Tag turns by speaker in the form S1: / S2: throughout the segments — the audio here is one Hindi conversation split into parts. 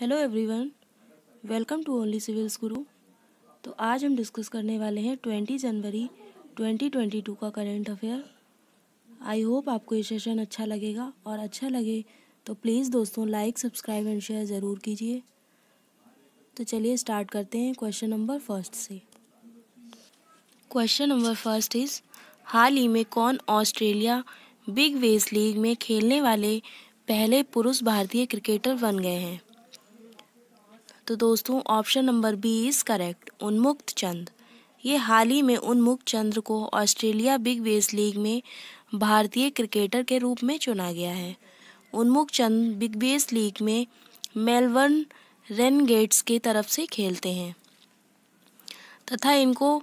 S1: hello everyone welcome to only civils Guru तो आज हम डिस्कस करने वाले हैं twenty January twenty twenty two का करेंट अफेयर आई होप आपको ये सेशन अच्छा लगेगा और अच्छा लगे तो प्लीज़ दोस्तों लाइक सब्सक्राइब एंड शेयर ज़रूर कीजिए तो चलिए स्टार्ट करते हैं क्वेश्चन नंबर फर्स्ट से क्वेश्चन नंबर फर्स्ट इज़ हाल ही में कौन ऑस्ट्रेलिया बिग वेस लीग में खेलने वाले पहले पुरुष भारतीय क्रिकेटर बन गए हैं तो दोस्तों option number B is correct Unmukt Chand ये हाल ही में उन्मुक्त चंद्र को ऑस्ट्रेलिया बिग बेस लीग में भारतीय क्रिकेटर के रूप में चुना गया है Unmukt Chand big bash league में मेलबर्न रेनगेट्स की तरफ से खेलते हैं तथा इनको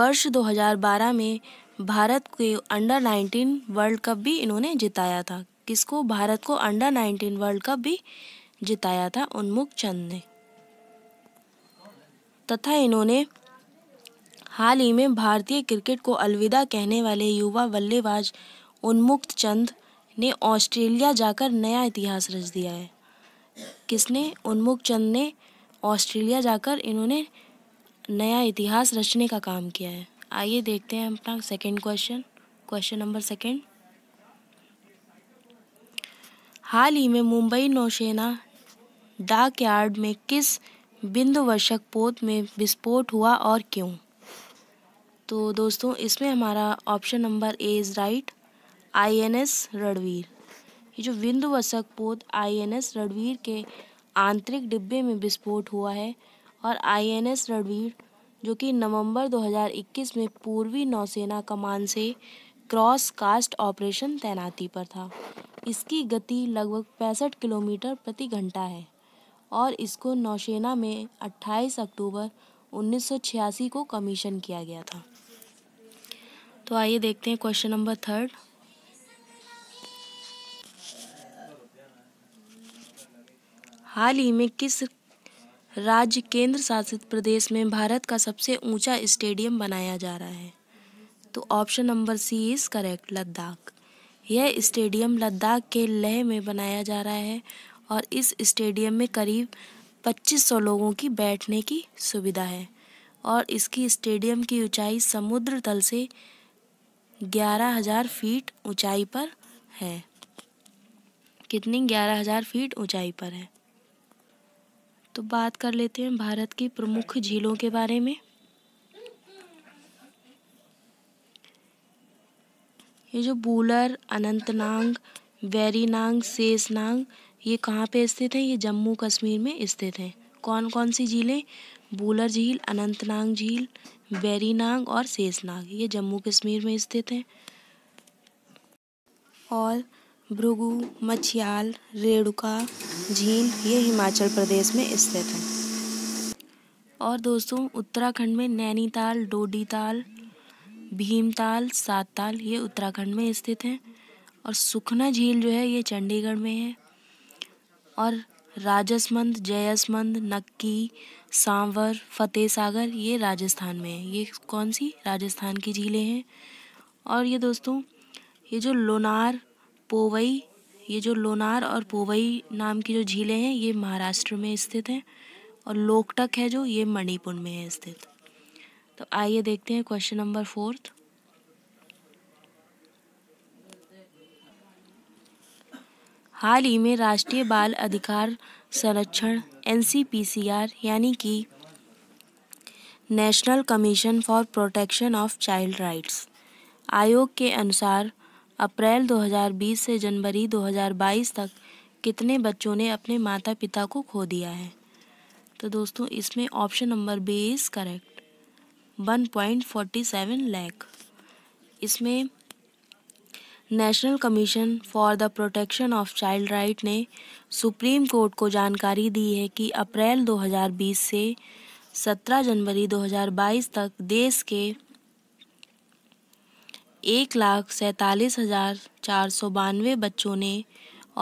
S1: वर्ष 2012 में भारत के अंडर 19 वर्ल्ड कप भी इन्होंने जिताया था किसको भारत को अंडर 19 वर्ल्ड कप भी जिताया था उन्मुख चंद ने तथा इन्होंने हाल ही में भारतीय क्रिकेट को अलविदा कहने वाले युवा बल्लेबाज उन्मुक्त चंद ने ऑस्ट्रेलिया जाकर नया इतिहास रच दिया है किसने उन्मुक्त चंद ने ऑस्ट्रेलिया जाकर इन्होंने नया इतिहास रचने का काम किया है आइए देखते हैं अपना second question question number second हाल ही में मुंबई नौसेना डाक यार्ड में किस बिंदुवर्षक पोत में विस्फोट हुआ और क्यों तो दोस्तों इसमें हमारा option number A is right INS Ranvir ये जो बिंदुवर्षक पोत आईएनएस रणवीर के आंतरिक डिब्बे में विस्फोट हुआ है और आईएनएस रणवीर जो कि नवंबर 2021 में पूर्वी नौसेना कमान से क्रॉस कास्ट ऑपरेशन तैनाती पर था इसकी गति लगभग पैंसठ किलोमीटर प्रति घंटा है और इसको नौसेना में 28 अक्टूबर 1986 को कमीशन किया गया था तो आइए देखते हैं क्वेश्चन नंबर थर्ड हाल ही में किस राज्य केंद्र शासित प्रदेश में भारत का सबसे ऊंचा स्टेडियम बनाया जा रहा है तो option number C is correct Ladakh यह स्टेडियम लद्दाख के लेह में बनाया जा रहा है और इस स्टेडियम में करीब 2500 लोगों की बैठने की सुविधा है और इसकी स्टेडियम की ऊंचाई समुद्र तल से 11000 फीट ऊंचाई पर है कितनी 11000 फीट ऊंचाई पर है तो बात कर लेते हैं भारत की प्रमुख झीलों के बारे में ये जो बूलर अनंतनाग वैरीनांग शेषनांग ये कहाँ पे स्थित हैं ये जम्मू कश्मीर में स्थित हैं कौन कौन सी झीलें बूलर झील अनंतनाग झील बैरीनाग और शेषनाग ये जम्मू कश्मीर में स्थित हैं और भृगु मछियाल रेणुका झील ये हिमाचल प्रदेश में स्थित हैं और दोस्तों उत्तराखंड में नैनीताल डोडीताल भीमताल सातताल ये उत्तराखंड में स्थित हैं और सुखना झील जो है ये चंडीगढ़ में है और राजसमंद जयसमंद नक्की सांवर फतेह सागर ये राजस्थान में है ये कौन सी राजस्थान की झीलें हैं और ये दोस्तों ये जो लोनार पोवई ये जो लोनार और पोवई नाम की जो झीलें हैं ये महाराष्ट्र में स्थित हैं और लोकटक है जो ये मणिपुर में है स्थित तो आइए देखते हैं क्वेश्चन नंबर फोर्थ हाल ही में राष्ट्रीय बाल अधिकार संरक्षण एन यानी कि national commission for protection of child rights आयोग के अनुसार अप्रैल 2020 से जनवरी 2022 तक कितने बच्चों ने अपने माता पिता को खो दिया है तो दोस्तों इसमें option number B is correct 1.47 lakh इसमें national commission for the protection of child right ने सुप्रीम कोर्ट को जानकारी दी है कि अप्रैल 2020 से 17 जनवरी 2022 तक देश के एक लाख सैंतालीस हज़ार चार सौ बानवे बच्चों ने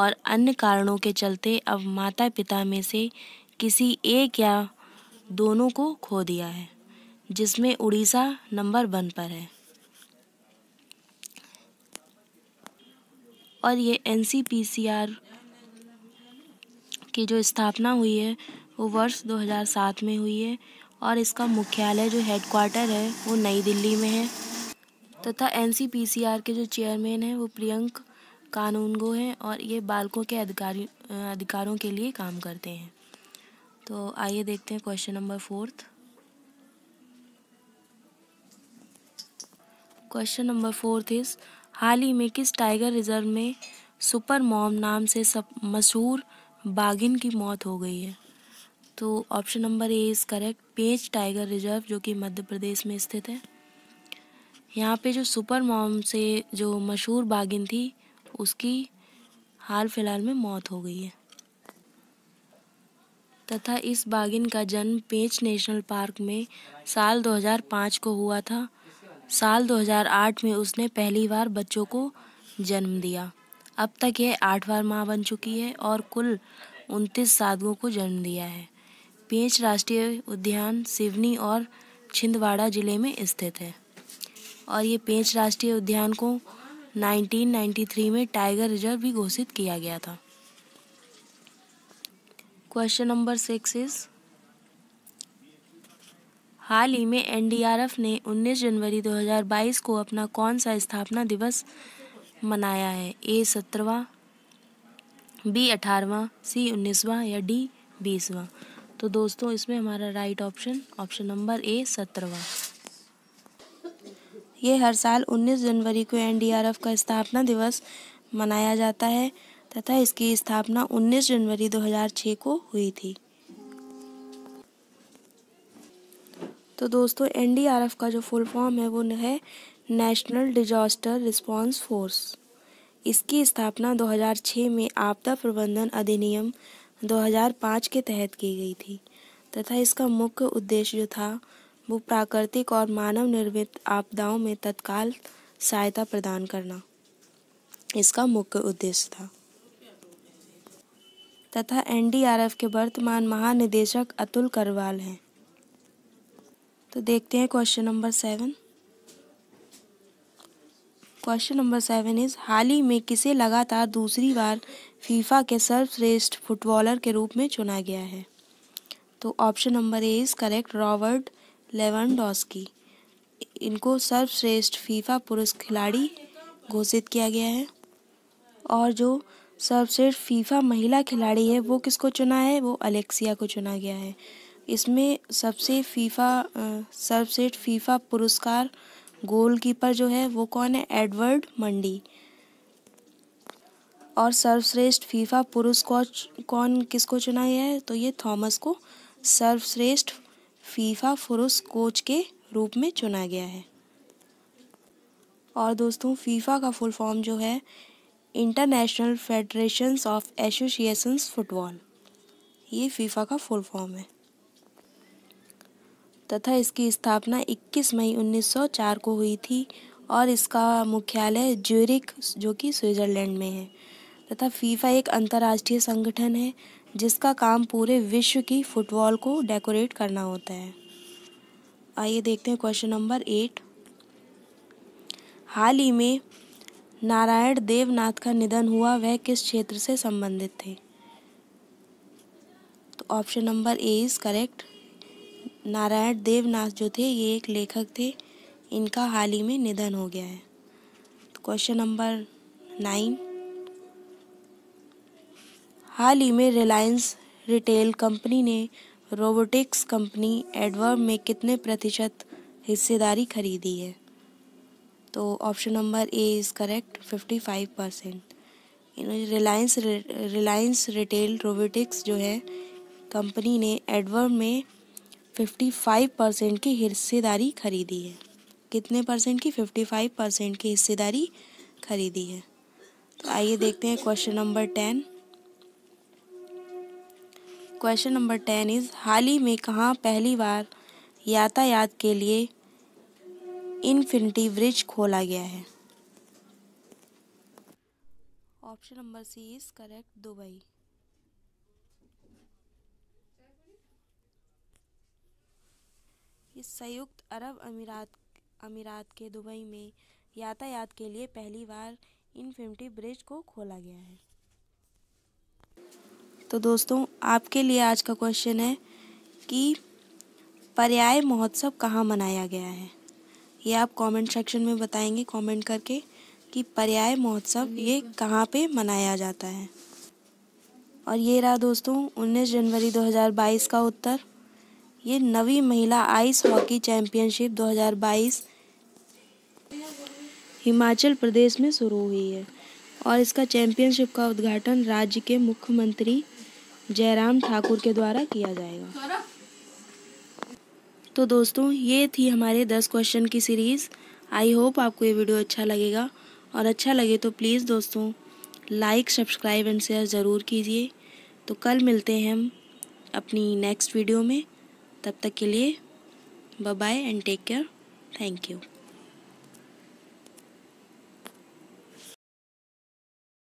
S1: और अन्य कारणों के चलते अब माता पिता में से किसी एक या दोनों को खो दिया है जिसमें उड़ीसा नंबर वन पर है और ये एन की जो स्थापना हुई है वो वर्ष 2007 में हुई है और इसका मुख्यालय जो हेडक्वार्टर है वो नई दिल्ली में है तथा एन के जो चेयरमैन हैं वो प्रियंक कानूनगो हैं और ये बालकों के अधिकारी अधिकारों के लिए काम करते हैं तो आइए देखते हैं question number fourth question number fourth is हाल ही में किस टाइगर रिजर्व में सुपर मॉम नाम से सब मशहूर बागिन की मौत हो गई है तो option number A is correct Pench tiger reserve जो कि मध्य प्रदेश में स्थित है यहाँ पे जो सुपर मॉम से जो मशहूर बागिन थी उसकी हाल फिलहाल में मौत हो गई है तथा इस बागिन का जन्म पेंच नेशनल पार्क में साल 2005 को हुआ था साल 2008 में उसने पहली बार बच्चों को जन्म दिया अब तक यह आठ बार माँ बन चुकी है और कुल उनतीस साधुओं को जन्म दिया है पेंच राष्ट्रीय उद्यान सिवनी और छिंदवाड़ा जिले में स्थित है और ये पेंच राष्ट्रीय उद्यान को 1993 में टाइगर रिजर्व भी घोषित किया गया था क्वेश्चन नंबर सिक्स इज़ हाल ही में एनडीआरएफ ने 19 जनवरी 2022 को अपना कौन सा स्थापना दिवस मनाया है ए सत्रहवा बी अठारवा सी उन्नीसवा या डी बीसवा तो दोस्तों इसमें हमारा right option option number A सत्रहवा ये हर साल 19 जनवरी को एनडीआरएफ का स्थापना दिवस मनाया जाता है तथा इसकी स्थापना 19 जनवरी 2006 को हुई थी तो दोस्तों एनडीआरएफ का जो फुल फॉर्म है वो है नेशनल डिजास्टर रिस्पांस फोर्स इसकी स्थापना 2006 में आपदा प्रबंधन अधिनियम 2005 के तहत की गई थी तथा इसका मुख्य उद्देश्य जो था वो प्राकृतिक और मानव निर्मित आपदाओं में तत्काल सहायता प्रदान करना इसका मुख्य उद्देश्य था तथा एनडीआरएफ के वर्तमान महानिदेशक अतुल करवाल हैं तो देखते हैं question number seven question number seven is हाल ही में किसे लगातार दूसरी बार फीफा के सर्वश्रेष्ठ फुटबॉलर के रूप में चुना गया है तो option number A is correct Robert Lewandowski इनको सर्वश्रेष्ठ फीफा पुरुष खिलाड़ी घोषित किया गया है और जो सर्वश्रेष्ठ फीफा महिला खिलाड़ी है वो किसको चुना है वो अलेक्सिया को चुना गया है इसमें सबसे फीफा सर्वश्रेष्ठ फीफा पुरस्कार गोलकीपर जो है वो कौन है एडवर्ड मंडी और सर्वश्रेष्ठ फीफा पुरुष कोच कौन किसको चुना गया है तो ये थॉमस को सर्वश्रेष्ठ फीफा पुरुष कोच के रूप में चुना गया है और दोस्तों फीफा का फुल फॉर्म जो है international federations of associations football ये फीफा का फुल फॉर्म है तथा इसकी स्थापना 21 मई 1904 को हुई थी और इसका मुख्यालय ज्यूरिक जो कि स्विट्ज़रलैंड में है तथा फीफा एक अंतर्राष्ट्रीय संगठन है जिसका काम पूरे विश्व की फुटबॉल को डेकोरेट करना होता है आइए देखते हैं क्वेश्चन नंबर एट हाल ही में नारायण देवनाथ का निधन हुआ वह किस क्षेत्र से संबंधित थे तो option number A is correct Narayan Debnath जो थे ये एक लेखक थे इनका हाल ही में निधन हो गया है क्वेश्चन नंबर नाइन हाल ही में रिलायंस रिटेल कंपनी ने रोबोटिक्स कंपनी एडवर्ब में कितने प्रतिशत हिस्सेदारी खरीदी है तो option number A is correct fifty five percent इन्होंने रिलायंस रिलायंस रिटेल रोबोटिक्स जो है कंपनी ने एडवर्ब में 55 परसेंट की हिस्सेदारी खरीदी है कितने परसेंट की 55 परसेंट की हिस्सेदारी खरीदी है तो आइए देखते हैं question number ten question number ten is हाल ही में कहाँ पहली बार यातायात के लिए इन्फिनिटी ब्रिज खोला गया है option number C is correct Dubai कि संयुक्त अरब अमीरात अमीरात के दुबई में यातायात के लिए पहली बार इन्फिनिटी ब्रिज को खोला गया है तो दोस्तों आपके लिए आज का क्वेश्चन है कि पर्याय महोत्सव कहाँ मनाया गया है ये आप कमेंट सेक्शन में बताएंगे कमेंट करके कि पर्याय महोत्सव ये कहाँ पे मनाया जाता है और ये रहा दोस्तों 19 जनवरी 2022 का उत्तर ये नवी महिला ice hockey championship 2022 Himachal Pradesh में शुरू हुई है और इसका चैंपियनशिप का उद्घाटन राज्य के मुख्यमंत्री जयराम ठाकुर के द्वारा किया जाएगा तो दोस्तों ये थी हमारे दस क्वेश्चन की सीरीज़ आई होप आपको ये वीडियो अच्छा लगेगा और अच्छा लगे तो प्लीज़ दोस्तों लाइक सब्सक्राइब एंड शेयर ज़रूर कीजिए तो कल मिलते हैं हम अपनी नेक्स्ट वीडियो में तब तक के लिए bye bye and take care thank you